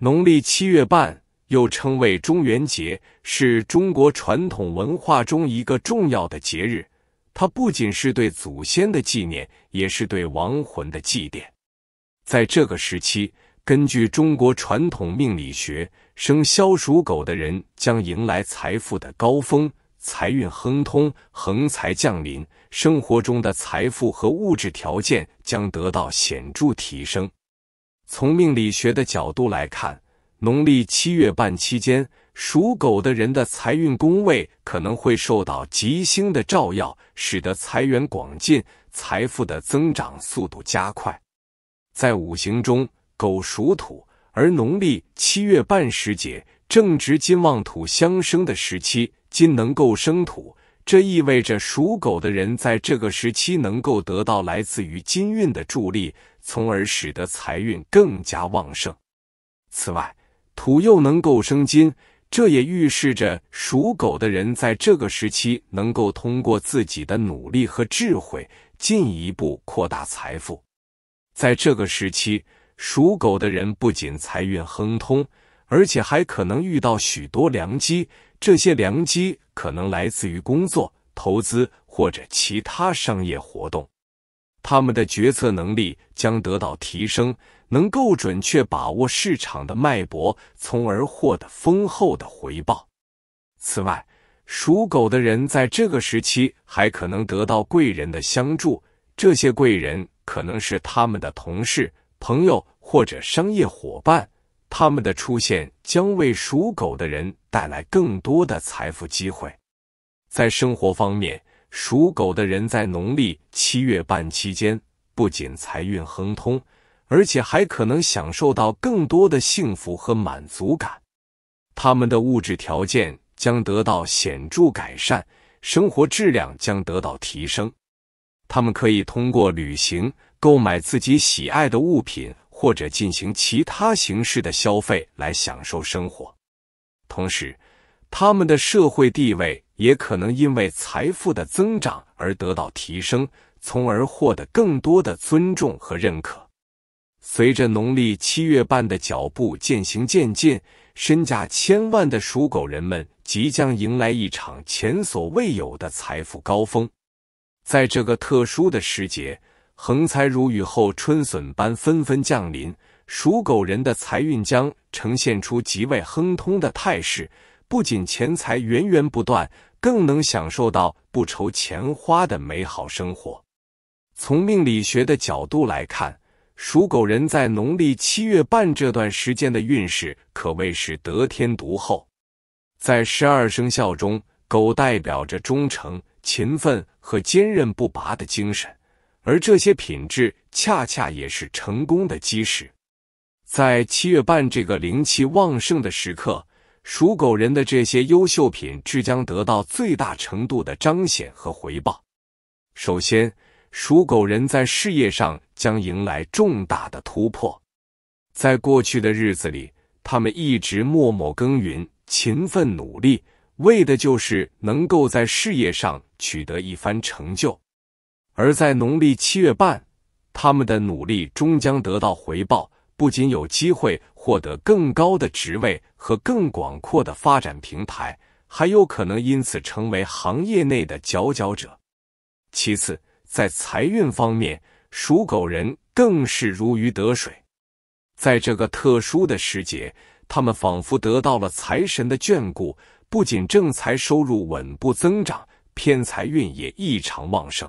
农历七月半又称为中元节，是中国传统文化中一个重要的节日。它不仅是对祖先的纪念，也是对亡魂的祭奠。在这个时期，根据中国传统命理学，生肖属狗的人将迎来财富的高峰，财运亨通，横财降临，生活中的财富和物质条件将得到显著提升。从命理学的角度来看，农历七月半期间，属狗的人的财运宫位可能会受到吉星的照耀，使得财源广进，财富的增长速度加快。在五行中，狗属土，而农历七月半时节正值金旺土相生的时期，金能够生土。这意味着属狗的人在这个时期能够得到来自于金运的助力，从而使得财运更加旺盛。此外，土又能够生金，这也预示着属狗的人在这个时期能够通过自己的努力和智慧进一步扩大财富。在这个时期，属狗的人不仅财运亨通，而且还可能遇到许多良机。这些良机可能来自于工作、投资或者其他商业活动，他们的决策能力将得到提升，能够准确把握市场的脉搏，从而获得丰厚的回报。此外，属狗的人在这个时期还可能得到贵人的相助，这些贵人可能是他们的同事、朋友或者商业伙伴。他们的出现将为属狗的人带来更多的财富机会。在生活方面，属狗的人在农历七月半期间，不仅财运亨通，而且还可能享受到更多的幸福和满足感。他们的物质条件将得到显著改善，生活质量将得到提升。他们可以通过旅行、购买自己喜爱的物品。或者进行其他形式的消费来享受生活，同时，他们的社会地位也可能因为财富的增长而得到提升，从而获得更多的尊重和认可。随着农历七月半的脚步渐行渐近，身价千万的属狗人们即将迎来一场前所未有的财富高峰。在这个特殊的时节。横财如雨后春笋般纷纷降临，属狗人的财运将呈现出极为亨通的态势。不仅钱财源源不断，更能享受到不愁钱花的美好生活。从命理学的角度来看，属狗人在农历七月半这段时间的运势可谓是得天独厚。在十二生肖中，狗代表着忠诚、勤奋和坚韧不拔的精神。而这些品质恰恰也是成功的基石。在七月半这个灵气旺盛的时刻，属狗人的这些优秀品质将得到最大程度的彰显和回报。首先，属狗人在事业上将迎来重大的突破。在过去的日子里，他们一直默默耕耘、勤奋努力，为的就是能够在事业上取得一番成就。而在农历七月半，他们的努力终将得到回报，不仅有机会获得更高的职位和更广阔的发展平台，还有可能因此成为行业内的佼佼者。其次，在财运方面，属狗人更是如鱼得水。在这个特殊的时节，他们仿佛得到了财神的眷顾，不仅正财收入稳步增长，偏财运也异常旺盛。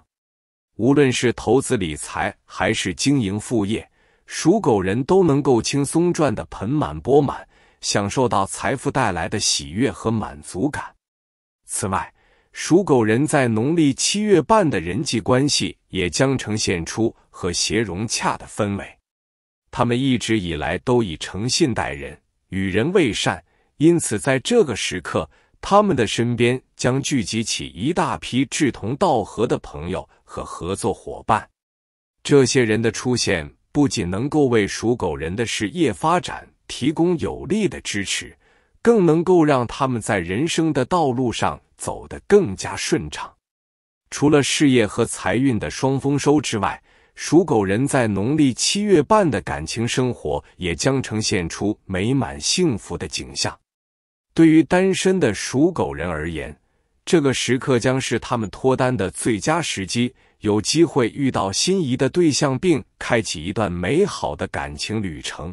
无论是投资理财还是经营副业，属狗人都能够轻松赚得盆满钵满，享受到财富带来的喜悦和满足感。此外，属狗人在农历七月半的人际关系也将呈现出和谐融洽的氛围。他们一直以来都以诚信待人，与人为善，因此在这个时刻，他们的身边将聚集起一大批志同道合的朋友。和合作伙伴，这些人的出现不仅能够为属狗人的事业发展提供有力的支持，更能够让他们在人生的道路上走得更加顺畅。除了事业和财运的双丰收之外，属狗人在农历七月半的感情生活也将呈现出美满幸福的景象。对于单身的属狗人而言，这个时刻将是他们脱单的最佳时机，有机会遇到心仪的对象，并开启一段美好的感情旅程。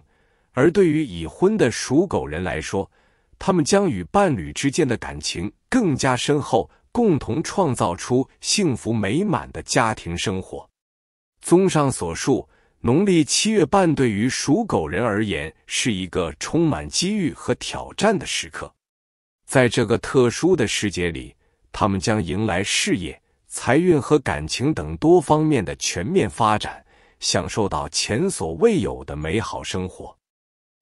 而对于已婚的属狗人来说，他们将与伴侣之间的感情更加深厚，共同创造出幸福美满的家庭生活。综上所述，农历七月半对于属狗人而言是一个充满机遇和挑战的时刻，在这个特殊的世界里。他们将迎来事业、财运和感情等多方面的全面发展，享受到前所未有的美好生活。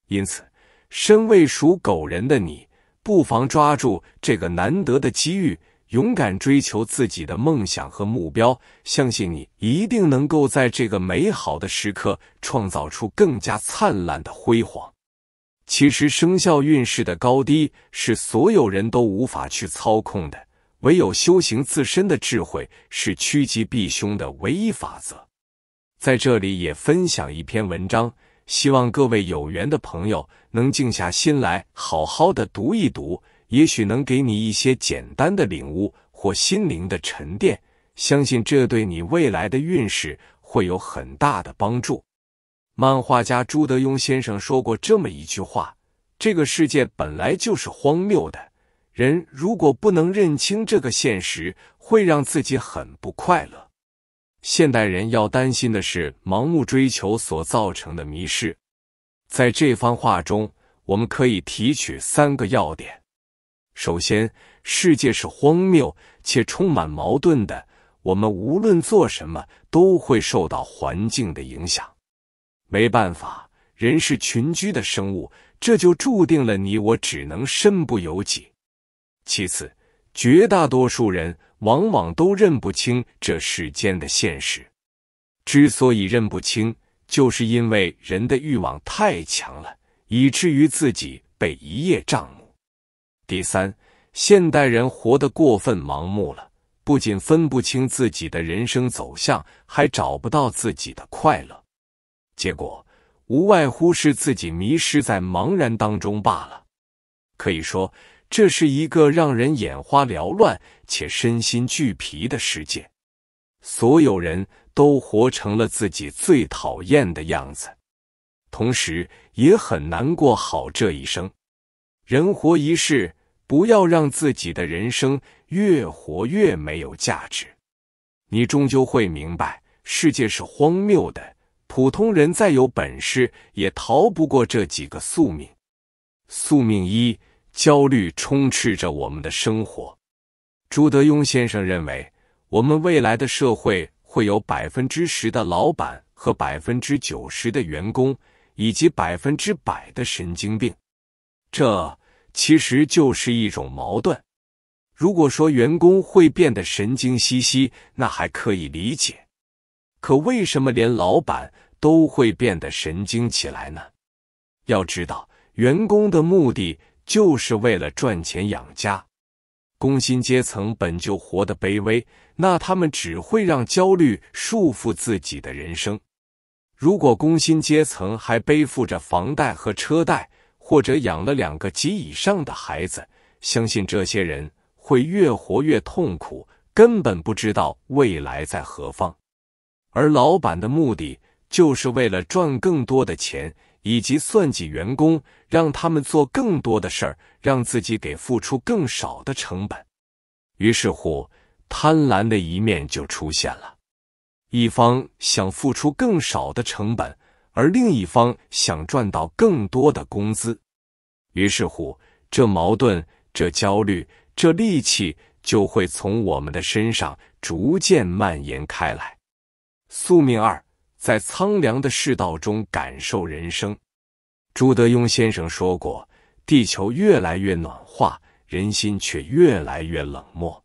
因此，身为属狗人的你，不妨抓住这个难得的机遇，勇敢追求自己的梦想和目标。相信你一定能够在这个美好的时刻，创造出更加灿烂的辉煌。其实，生肖运势的高低是所有人都无法去操控的。唯有修行自身的智慧是趋吉避凶的唯一法则。在这里也分享一篇文章，希望各位有缘的朋友能静下心来好好的读一读，也许能给你一些简单的领悟或心灵的沉淀。相信这对你未来的运势会有很大的帮助。漫画家朱德庸先生说过这么一句话：“这个世界本来就是荒谬的。”人如果不能认清这个现实，会让自己很不快乐。现代人要担心的是盲目追求所造成的迷失。在这番话中，我们可以提取三个要点：首先，世界是荒谬且充满矛盾的，我们无论做什么都会受到环境的影响。没办法，人是群居的生物，这就注定了你我只能身不由己。其次，绝大多数人往往都认不清这世间的现实。之所以认不清，就是因为人的欲望太强了，以至于自己被一叶障目。第三，现代人活得过分盲目了，不仅分不清自己的人生走向，还找不到自己的快乐，结果无外乎是自己迷失在茫然当中罢了。可以说。这是一个让人眼花缭乱且身心俱疲的世界，所有人都活成了自己最讨厌的样子，同时也很难过好这一生。人活一世，不要让自己的人生越活越没有价值。你终究会明白，世界是荒谬的，普通人再有本事，也逃不过这几个宿命。宿命一。焦虑充斥着我们的生活。朱德庸先生认为，我们未来的社会会有百分之十的老板和百分之九十的员工，以及百分之百的神经病。这其实就是一种矛盾。如果说员工会变得神经兮兮，那还可以理解。可为什么连老板都会变得神经起来呢？要知道，员工的目的。就是为了赚钱养家，工薪阶层本就活得卑微，那他们只会让焦虑束缚自己的人生。如果工薪阶层还背负着房贷和车贷，或者养了两个及以上的孩子，相信这些人会越活越痛苦，根本不知道未来在何方。而老板的目的就是为了赚更多的钱。以及算计员工，让他们做更多的事儿，让自己给付出更少的成本。于是乎，贪婪的一面就出现了。一方想付出更少的成本，而另一方想赚到更多的工资。于是乎，这矛盾、这焦虑、这戾气就会从我们的身上逐渐蔓延开来。宿命二。在苍凉的世道中感受人生，朱德庸先生说过：“地球越来越暖化，人心却越来越冷漠。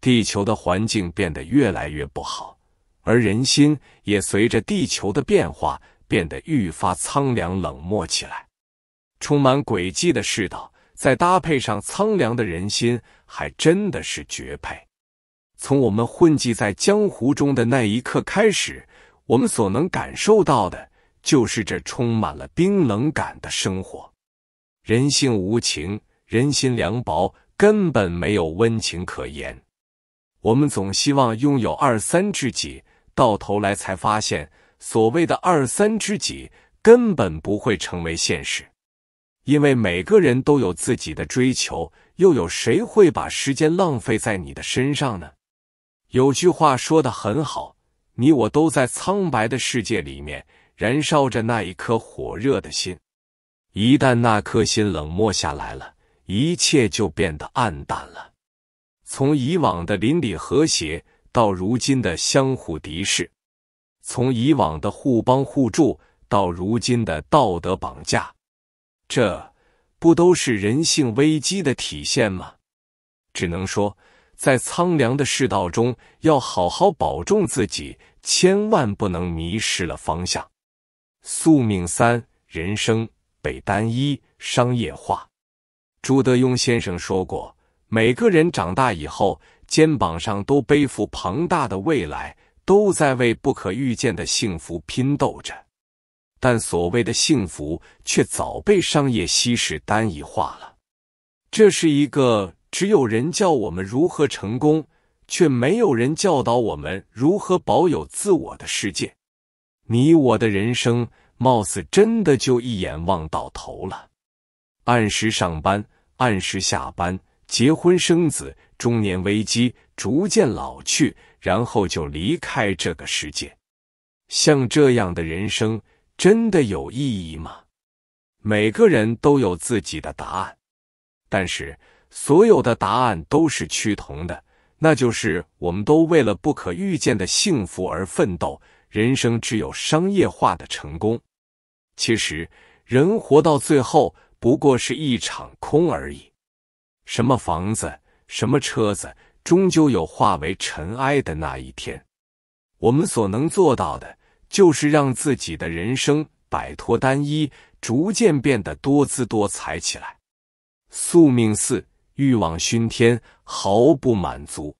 地球的环境变得越来越不好，而人心也随着地球的变化变得愈发苍凉冷漠起来。充满诡计的世道，再搭配上苍凉的人心，还真的是绝配。从我们混迹在江湖中的那一刻开始。”我们所能感受到的，就是这充满了冰冷感的生活。人性无情，人心凉薄，根本没有温情可言。我们总希望拥有二三知己，到头来才发现，所谓的二三知己根本不会成为现实。因为每个人都有自己的追求，又有谁会把时间浪费在你的身上呢？有句话说的很好。你我都在苍白的世界里面燃烧着那一颗火热的心，一旦那颗心冷漠下来了，一切就变得暗淡了。从以往的邻里和谐到如今的相互敌视，从以往的互帮互助到如今的道德绑架，这不都是人性危机的体现吗？只能说。在苍凉的世道中，要好好保重自己，千万不能迷失了方向。宿命三人生被单一商业化。朱德庸先生说过，每个人长大以后，肩膀上都背负庞大的未来，都在为不可预见的幸福拼斗着。但所谓的幸福，却早被商业稀释、单一化了。这是一个。只有人教我们如何成功，却没有人教导我们如何保有自我的世界。你我的人生，貌似真的就一眼望到头了：按时上班，按时下班，结婚生子，中年危机，逐渐老去，然后就离开这个世界。像这样的人生，真的有意义吗？每个人都有自己的答案，但是。所有的答案都是趋同的，那就是我们都为了不可预见的幸福而奋斗。人生只有商业化的成功。其实，人活到最后不过是一场空而已。什么房子，什么车子，终究有化为尘埃的那一天。我们所能做到的，就是让自己的人生摆脱单一，逐渐变得多姿多彩起来。宿命四。欲望熏天，毫不满足。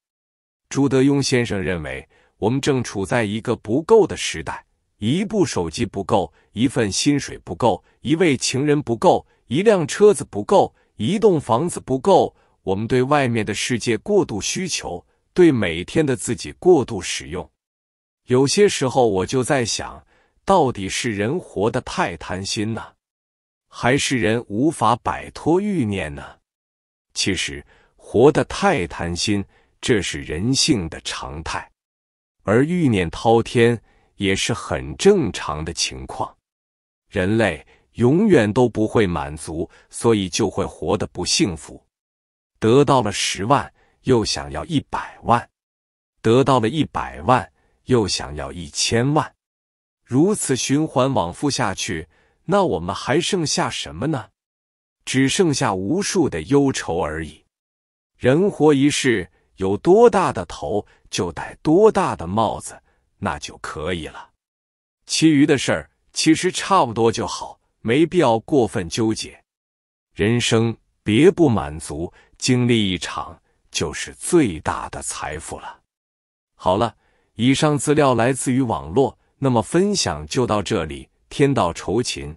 朱德庸先生认为，我们正处在一个不够的时代：一部手机不够，一份薪水不够，一位情人不够，一辆车子不够，一栋房子不够。我们对外面的世界过度需求，对每天的自己过度使用。有些时候，我就在想，到底是人活得太贪心呢，还是人无法摆脱欲念呢？其实，活得太贪心，这是人性的常态，而欲念滔天也是很正常的情况。人类永远都不会满足，所以就会活得不幸福。得到了十万，又想要一百万；得到了一百万，又想要一千万。如此循环往复下去，那我们还剩下什么呢？只剩下无数的忧愁而已。人活一世，有多大的头就戴多大的帽子，那就可以了。其余的事儿其实差不多就好，没必要过分纠结。人生别不满足，经历一场就是最大的财富了。好了，以上资料来自于网络，那么分享就到这里。天道酬勤。